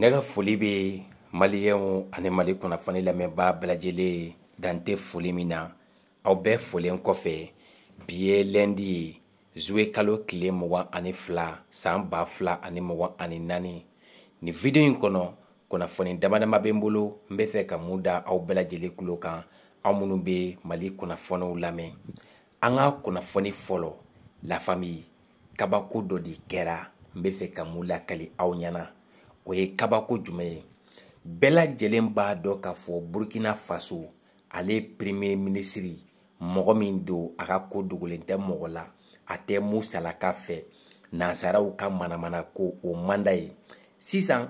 ne ka foli bɛ maliyɛnw ani mali kunnafoni lamɛnbaa bɛɛ lajɛlen dante foli min na aw bɛɛ folen kɔfɛ bi ye lɛndi ye zuwe kalo tile mugan ani fila saan ba fila ani mugan ani naani nin video in kɔnɔ kunnafoni dama dama bɛ n bolo n bɛ fɛ ka mun da aw bɛɛ lajɛlen tulo kan aw minnu bɛ mali kunnafoniw lamɛn an ka kunnafoni fɔlɔ lafami kabako dɔ de kɛra n bɛ fɛ ka mun lakali aw ɲɛna o ye kabako jumɛn ye bɛɛ lajɛlen b'a dɔn k'a fɔ burukina faso ale premier minisiri mɔgɔ min don a ka ko dogolen tɛ mɔgɔ la a tɛ musalaka fɛ nansaraw ka manamana ko o manda ye sisan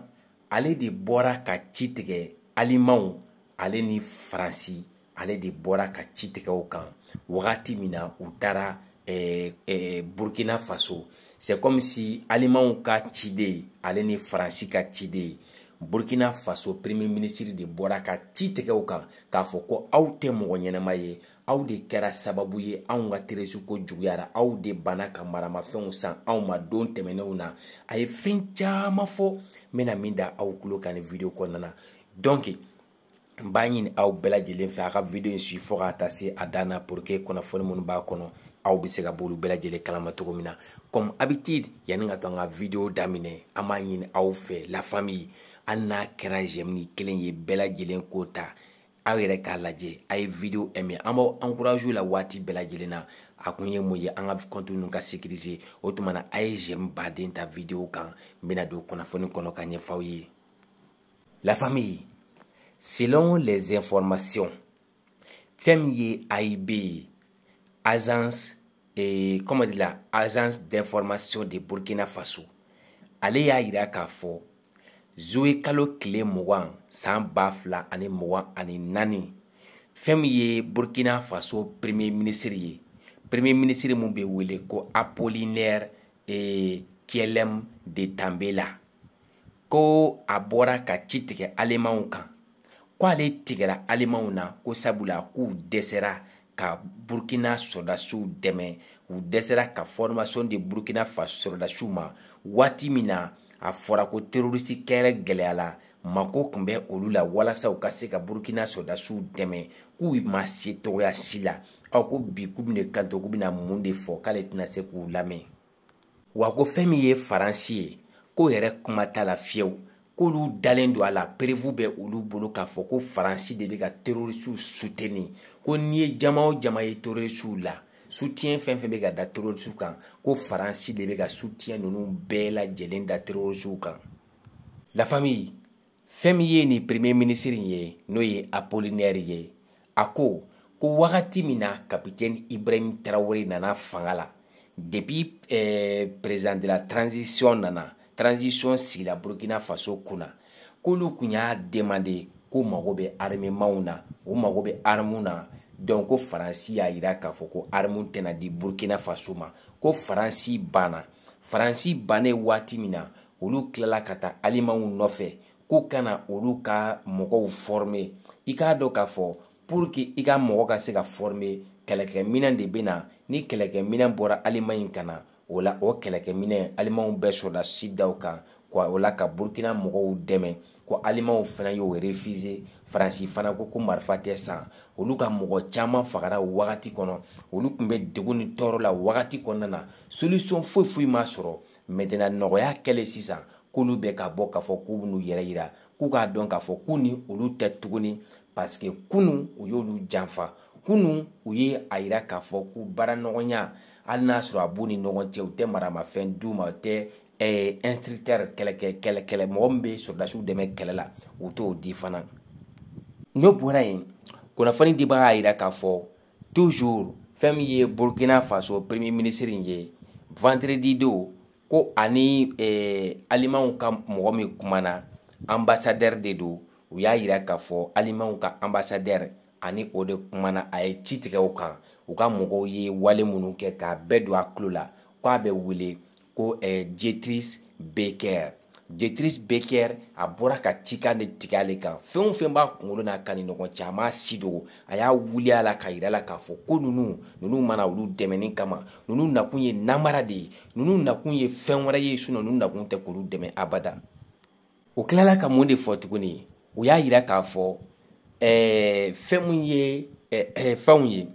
ale de bɔra ka ci tigɛ alimaw ale ni faransi ale de bɔra ka ci tigɛ o kan wagati min na u taara eh, eh, burkina faso c'est comme si alimanw ka cide ale ni faransi ka cide burkina faso premier ministre de bɔra ka ci tɛgɛw kan k'a fɔ ko aw tɛ mɔgɔ ɲɛnɛma ye aw de kɛra sababu ye anw ka ko juguyara aw de banna ka maramafɛnw san anw ma don tɛmɛnenw na a ye fɛn caaman fɔ n bena min da aw kulo kan ni video kɔnɔna na donc n b'a ɲini aw bɛɛ lajɛlen fɛ a ka video yi sui fɔɔ k'a ta se a dan na pour que kunnafoni minnu b'a kɔnɔ aw be se ka b'olu bɛɛ lajɛlen kalama cogo min na comme habitude yani ka to an ka video daminɛ an b'a ɲini aw fɛ la famille hali n'a kɛra jɛmini kelen ye bɛɛ lajɛlen ko ta aw yɛrɛ k'a lajɛ a ye video aimé an b'aw encourage la waati bɛɛ lajɛlen na a kun ye mun ye an ka compte ninnu ka sécuriser o tuma na a ye j'aime baden ta video kan n bɛna don kunnafoni kɔnɔ ka ɲɛfɔ aw ye la famille selon les informations fɛn min ye AIB ye agence eh, comment dire la agence d'information de burkina faso ale y'a yira k'a fɔ zoe kalo tile mugan san ba fila ani mugan ani naani fɛn min ye burkina faso premier ministre ye premier ministre min bɛ wele ko apollinaire eh, kielem de tanbela ko a bɔra ka ci tigɛ alemaw kan ko ale tigɛra alemaw na ko sabula k'u dɛsɛra ka burukina sɔrɔdasiw dɛmɛ u dɛsɛra ka fɔrimasiyɔn di burukina faso sɔrɔdasiw ma waati min na a fɔra ko terorisi kɛrɛ gɛlɛyala mako tun bɛ olu la walasa u ka se ka burukina sɔdasiw dɛmɛ k'u ma se tɔgɔya si la aw ko bi k'u bɛna kanto k'u bɛna mun de fɔ k'ale tɛna se k'u lamɛn wa ko fɛn min ye faransi ye ko yɛrɛ kuma t'a la fiyewu k'olu dalen don a la perewu bɛ olu bolo k'a fɔ ko faransi de bɛ ka terorisiw suteni ko n'i ye jama o jama ye terorisiw la sutiyɛn fɛn fɛn bɛ ka da terorisiw kan ko faransi de bɛ ka sutiyɛn ninnu bɛɛ lajɛlen da terorisiw kan la famille fɛn min ye nin premier ministre ye n'o ye apollinaire ye a ko ko wagati min na capitaine ibrahim tarawele nana fanga la depuis eh, président de la transition nana transisiɔn sigila burkina faso kunna k'olu kun y'a demande ko mago bɛ arimimaw na o mago bɛ arimu na dɔnku ko faransi y'a yira k'a fɔ ko arimu tɛna di burkina faso ma ko faransi banna faransi bannen waati min na olu tilala ka taa alimaw nɔfɛ ko kana olu ka mɔgɔw fɔrime i k'a dɔn k'a fɔ pour que i ka mɔgɔ ka se ka fɔrime kɛlɛkɛminɛn de bɛ na ni kɛlɛkɛminɛn bɔra alimaɲi ka na o la o kɛlɛkɛminɛ alimanw bɛɛ sɔrɔla sidaw kan ka o la ka burukina mɔgɔw dɛmɛ ko alimanw fana y'o refize faransi fana ko ko marifa tɛ san olu ka mɔgɔ caman fagara wagati kɔnɔ olu tun bɛ degun ni tɔɔrɔ la wagati kɔnɔna na solisɔn foyi foyi ma sɔrɔ mɛtɛna nɔgɔya kɛlen sisan k'olu bɛ ka bɔ k'a fɔ k'u b'u yɛrɛ yira k'u k'a dɔn k'a fɔ k'u ni olu tɛ tuguni paseke kunun u y'olu janfa kunun u ye a yira k'a fɔ ko baaraɲɔgɔnya hali n'a sɔrɔ a b'u ni ɲɔgɔn cɛ u tɛ maramafɛn d'u ma u tɛ instructeur kɛlɛkɛ kɛlɛ kɛlɛ mɔgɔ min bɛ sɔrɔdasiw dɛmɛ kɛlɛ la u t'o di fana n'o bɔra yen kunnafoni dibaga y'a yira k'a fɔ toujours fɛn min ye burkina faso premier ministre ye vendredi don ko ani eh, alimanw ka mɔgɔ min kumana ambassadeur de don u y'a yira k'a fɔ alimanw ka ambassadeur ani o de kumana a ye ci tigɛ o kan u ka mɔgɔw ye wale minnu kɛ k'a bɛɛ don a tulo la k'a bɛ wele ko eh, jetris baker jetris baker a bɔra ka cikan de tigɛ ale kan fɛn o fɛn b'a kunkolo n'a kan ni ɲɔgɔn cɛ a m'a si dogo a y'a wuli a la ka yira la k'a fɔ ko ninnu ninnu mana olu dɛmɛni kama ninnu nakun ye namara de ye ninnu nakun ye fɛn wɛrɛ ye sinɔn ninnu nakun tɛ k'olu dɛmɛ abada o tilala ka mun de fɔ tuguni o y'a yira k'a fɔ ɛɛ eh, fɛn min ye ɛɛ eh, eh, fɛnw ye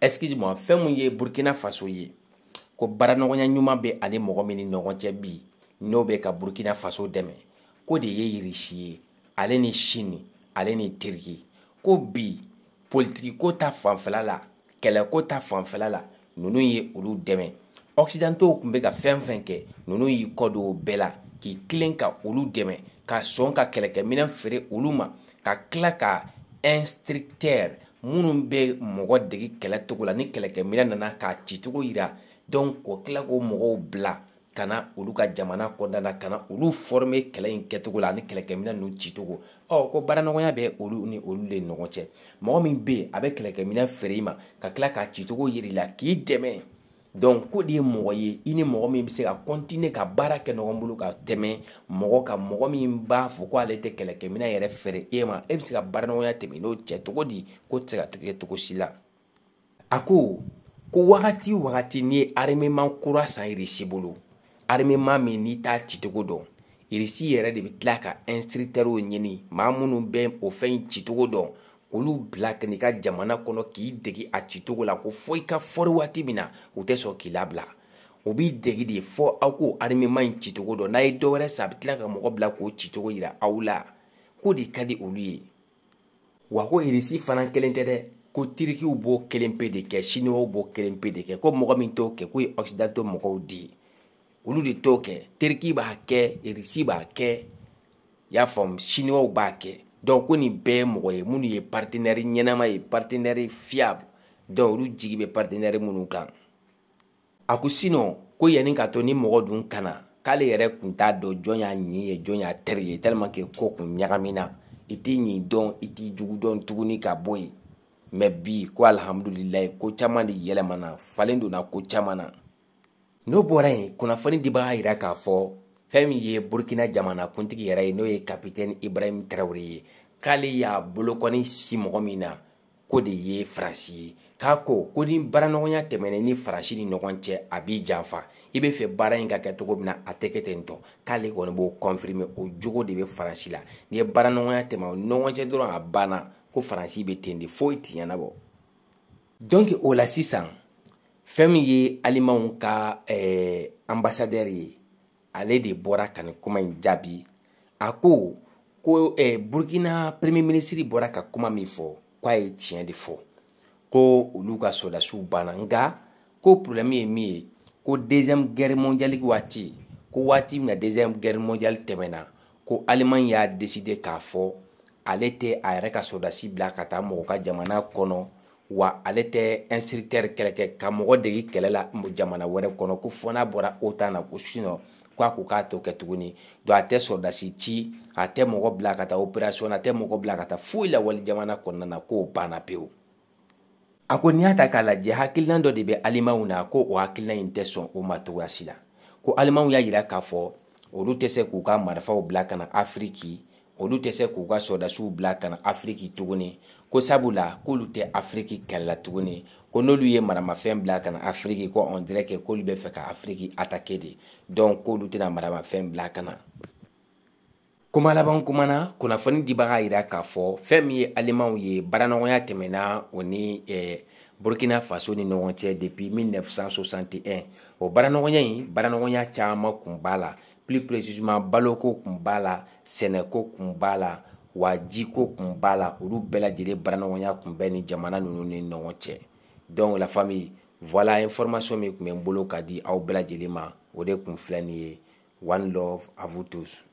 Eskizman, fen mwenye Burkina Faso ye, ko baran non anwenye nyuma be ane mwenye mwenye nanwantye bi, nou be ka Burkina Faso deme. Ko deye irisye, ale ne chini, ale ne tirgi. Ko bi, poultri ko ta fanfela la, kele ko ta fanfela la, nou nou ye ulu deme. Oksidanto ou koumbe ka fen venke, nou nou yi kodo ou be la, ki klen ka ulu deme, ka son ka kele ke menem fere ulu ma, ka klaka, instrikter, minnu bɛ mɔgɔ dege kɛlɛcogo la ni kɛlɛkɛminɛ nana k'a cicogo yira dɔn k'o tila k'o mɔgɔw bila ka na olu ka jamana kɔnɔna na oh, ka na olu fɔrime kɛlɛ in kɛcogo la ani kɛlɛkɛminɛ ninnu cicogo ɔ ko baaraɲɔgɔnya bɛ olu ni olu de ɲɔgɔn cɛ mɔgɔ min bɛ yen a bɛ kɛlɛkɛminɛ feere i ma ka tila k'a cicogo yiri la k'i dɛmɛ donc ko de ye mɔgɔ ye i ni mɔgɔ min bɛ se ka kɔntine ka baara kɛ ɲɔgɔn bolo ka tɛmɛ mɔgɔ ka mɔgɔ min b'a fɔ ko ale tɛ kɛlɛkɛminɛ yɛrɛ fɛrɛ e ma e bɛ se ka baaraɲɔgɔnya tɛmɛ n'o cɛ cogo di ko tɛ se ka kɛ cogo si la a ko ko wagati wagati n'i ye armement kura san irisi bolo armement min n'i t'a cicogo dɔn irisi yɛrɛ de bɛ tila ka instructeurs ɲini maa minnu bɛ o fɛn in cicogo dɔn k'olu bila n'i ka jamana kɔnɔ k'i degi a cicogo la ko fɔ i ka fɔri waati min na u tɛ sɔn k'i labila u b'i degi de fɔ aw k'o arimema ɲi cicogo dɔ n'a ye dɔ wɛrɛ sa a be tila ka mɔgɔ bila k'o cicogo yira aw la ko de ka di olu ye wa ko irisi fana kelen tɛ dɛ ko tirikiw b'o kelen pe de kɛ siniwaw b'o kelen pe de kɛ ko mɔgɔ min t'o kɛ ko ye ɔkisidantɔ mɔgɔw di olu de t'o kɛ teriki b'a kɛ irisi b'a kɛ y'a faamu siniwaw b'a kɛ donc ko nin bɛɛ ye mɔgɔ ye minnu ye partenɛri ɲɛnama ye partenɛri fiable donc olu jigi bɛ partenɛri minnu kan a ko sinɔ ko yanni ka to ni mɔgɔ dun kana k'ale yɛrɛ kun t'a dɔn jɔn y'a ɲi ye jɔn y'a tɛri ye tellement que ko kun ɲagamina i t'i ɲi dɔn i t'i jugu dɔn tuguni ka bɔ yen mɛ bi ko alihamudulilayi ko caman de yɛlɛmana falen donna ko caman na n'o bɔra yen kunnafoni dibaga yira k'a fɔ fɛn min ye burkina jamanakuntigi yɛrɛ ye n'o ye kapitɛni ibrahim tarawele ye k'ale y'a bolokɔni si mɔgɔ min na ko de ye faransi ye k'a ko ko ni baaraɲɔgɔnya tɛmɛnɛ ni faransi ni ɲɔgɔn cɛ a b'i janfa i bɛ fɛ baara in ka kɛ cogo min na a tɛ kɛ ten tɔ k'ale kɔni b'o kɔnfirime o jogo de bɛ faransi la ni ye baaraɲɔgɔnya tɛmɛ o ɲɔgɔn cɛ dɔrɔn a banna ko faransi bɛ ten de foyi ti ɲɛnabɔ donc o la sisan fɛn min ye alimanw ka ɛɛ eh, ambasadɛri ye ale de bɔra ka nin kuma in jaabi a ko ko eh, burkina premier ministiri bɔra ka kuma min fɔ ko a ye tiɲɛ de fɔ ko olu ka sɔdasiw banna nka ko problème ye min ye ko deuxième guerre mondiale waati ko waati min na deuxième guerre mondiale tɛmɛna ko allemagne y'a décidé k'a fɔ ale tɛ a yɛrɛ ka sɔdasi bila ka taa mɔgɔ ka jamana kɔnɔ wa ale tɛ instructeur kɛlɛkɛ ka mɔgɔ degi kɛlɛ la jamana wɛrɛ kɔnɔ ko fɔ n'a bɔra otan na ko sinɔ ko a ko k'a t'o kɛ tuguni a tɛ sɔrɔdasi ci a tɛ mɔgɔ bila ka taa operasiyɔn na a tɛ mɔgɔ bila ka taa foyi la wali jamana kɔnɔna na k'o banna pewu a ko n'i y'a ta k'a lajɛ hakilina dɔ de bɛ alimaw na ko o hakilina in tɛ sɔn o ma cogoya si la ko alimaw y'a yira k'a fɔ olu tɛ se k'u ka marifaw bila ka na afiriki olu tɛ se k'u ka sɔdasiw bila ka na afiriki tuguni ko sabula k'olu tɛ afiriki kɛlɛla tuguni ko n'olu ye maramafɛn bila ka na afiriki ko on dirait que k'olu bɛ fɛ ka afiriki attaquer de donc k'olu tɛna maramafɛn bila ka na kuma laban kumana kunnafoni dibaga yira k'a fɔ fɛn min ye alimanw ye baaraɲɔgɔnya tɛmɛna o ni eh, burkina faso ni ɲɔgɔn cɛ depuis 1961 o baaraɲɔgɔnya ɲi baaraɲɔgɔnya caaman kun b'a la plus précisément baloko kun b'a la sɛnɛko kun b'a la wa jiko kun b'a la olu bɛɛ lajɛlen baraɲɔgɔnya kun bɛ ni jamana ninnu ni ɲɔgɔn cɛ donc la famille voilà information min kun bɛ n bolo ka di aw bɛɛ lajɛlen ma o de kun filɛ nin ye one love à vous tous